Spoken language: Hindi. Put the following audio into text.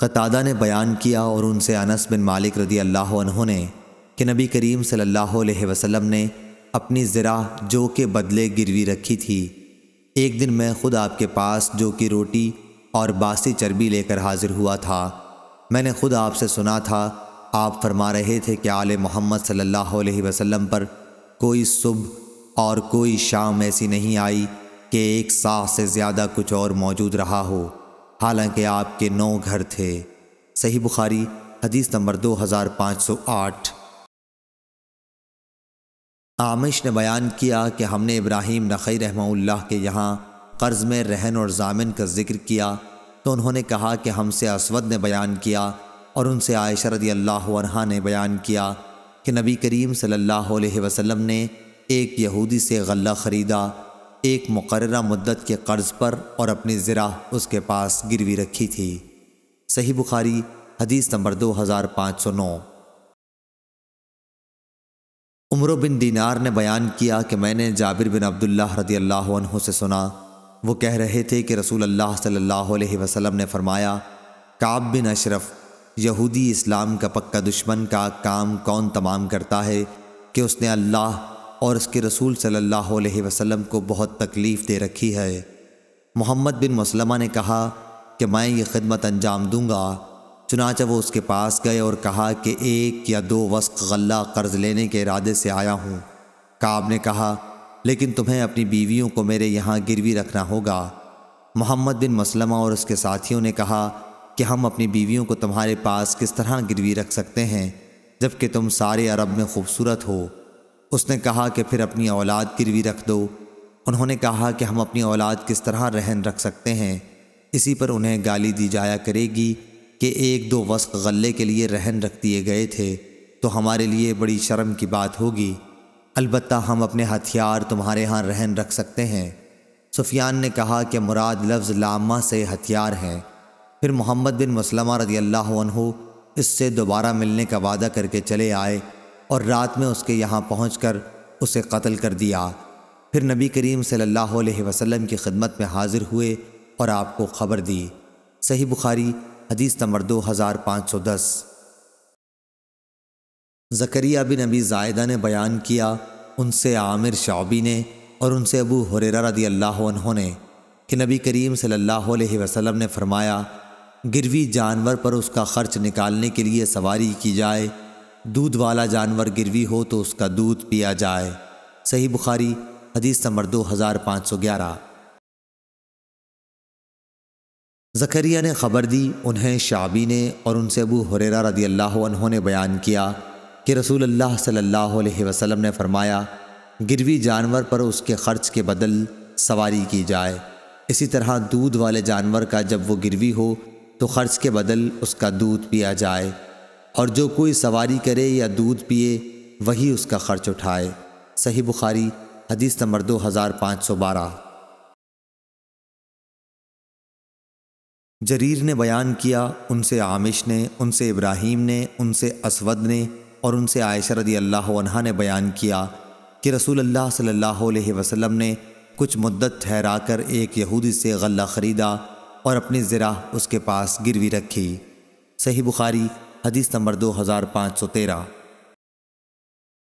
कतादा ने बयान किया और उनसे अनस बिन मालिक रदी अल्लाह ने कि नबी करीम सल्लल्लाहु अलैहि वसल्लम ने अपनी ज़रा जो के बदले गिरवी रखी थी एक दिन मैं खुद आपके पास जो कि रोटी और बासी चर्बी लेकर हाजिर हुआ था मैंने खुद आपसे सुना था आप फरमा रहे थे कि आल मोहम्मद सल्लल्लाहु अलैहि पर कोई सुबह और कोई शाम ऐसी नहीं आई कि एक साह से ज़्यादा कुछ और मौजूद रहा हो हालांकि आपके नौ घर थे सही बुखारी हदीस नंबर 2508 आमिश ने बयान किया कि हमने इब्राहिम नखई रहमल्ला के यहाँ कर्ज़ में रहन और जामिन का जिक्र किया तो उन्होंने कहा कि हमसे असवद ने बयान किया और उनसे आयशा रदी अल्लाह ने बयान किया कि नबी करीम सल्लल्लाहु अलैहि वसल्लम ने एक यहूदी से गल्ला ख़रीदा एक मुकर्रा मुद्दत के कर्ज पर और अपनी ज़रा उसके पास गिरवी रखी थी सही बुखारी हदीस नंबर दो हज़ार पाँच सौ नौ उम्र बिन दीनार ने बयान किया कि मैंने जाबिर बिन अब्दुल्ला रदी अल्लाह से सुना वो कह रहे थे कि रसूल अल्लाह सल्लल्लाहु अलैहि वसल्लम ने फरमाया काब बिन अशरफ यहूदी इस्लाम का पक्का दुश्मन का काम कौन तमाम करता है कि उसने अल्लाह और उसके रसूल सल्लल्लाहु अलैहि वसल्लम को बहुत तकलीफ़ दे रखी है मोहम्मद बिन मुसलमा ने कहा कि मैं ये खिदमत अंजाम दूंगा चुनाचा वो उसके पास गए और कहा कि एक या दो वस्क गल्ला कर्ज लेने के इरादे से आया हूँ काब ने कहा लेकिन तुम्हें अपनी बीवियों को मेरे यहाँ गिरवी रखना होगा मोहम्मद बिन मुसलमा और उसके साथियों ने कहा कि हम अपनी बीवियों को तुम्हारे पास किस तरह गिरवी रख सकते हैं जबकि तुम सारे अरब में खूबसूरत हो उसने कहा कि फिर अपनी औलाद गिरवी रख दो उन्होंने कहा कि हम अपनी औलाद किस तरह रहन रख सकते हैं इसी पर उन्हें गाली दी जाया करेगी कि एक दो वस्क गले के लिए रहन रख दिए गए थे तो हमारे लिए बड़ी शर्म की बात होगी अलबत् हम अपने हथियार तुम्हारे यहाँ रहन रख सकते हैं सुफियान ने कहा कि मुराद लफ्ज़ लामा से हथियार हैं फिर मोहम्मद बिन मसलमा रजी अल्लाह इससे दोबारा मिलने का वादा करके चले आए और रात में उसके यहाँ पहुँच उसे कत्ल कर दिया फिर नबी करीम सल्लल्लाहु अलैहि वसल्लम की खिदमत में हाजिर हुए और आपको खबर दी सही बुखारी हदीस नंबर दो हज़ार पाँच सौ दस जकरिया बिन नबी जायदा ने बयान किया उनसे आमिर शाबी ने और उनसे अबू हुरेरा रदी अल्लाह ने कि नबी करीम सल्लल्लाहु अलैहि वसल्लम ने फरमाया गिरवी जानवर पर उसका खर्च निकालने के लिए सवारी की जाए दूध वाला जानवर गिरवी हो तो उसका दूध पिया जाए सही बुखारी हदीस नंबर दो हज़ार पाँच सौ ग्यारह जकरिया ने खबर दी उन्हें शाबी ने और उनसे अबू हुरेरा रदी अल्लाह ने बयान किया कि रसूल अल्लाह सल्लल्लाहु अलैहि वसल्लम ने फरमाया गिरवी जानवर पर उसके ख़र्च के बदल सवारी की जाए इसी तरह दूध वाले जानवर का जब वो गिरवी हो तो ख़र्च के बदल उसका दूध पिया जाए और जो कोई सवारी करे या दूध पिए वही उसका खर्च उठाए सही बुखारी हदीस नंबर दो हज़ार पाँच सौ बारह जरीर ने बयान किया उनसे आमिश ने उनसे इब्राहीम ने उनसे असवद ने और उनसे आयशा रदी अल्लाह ने बयान किया कि रसूल अल्लाह सल्लल्लाहु अलैहि वसल्लम ने कुछ मुद्दत ठहरा कर एक यहूदी से गल्ला ख़रीदा और अपनी ज़रा उसके पास गिरवी रखी सही बुखारी हदीस नंबर दो हज़ार पाँच सौ तेरह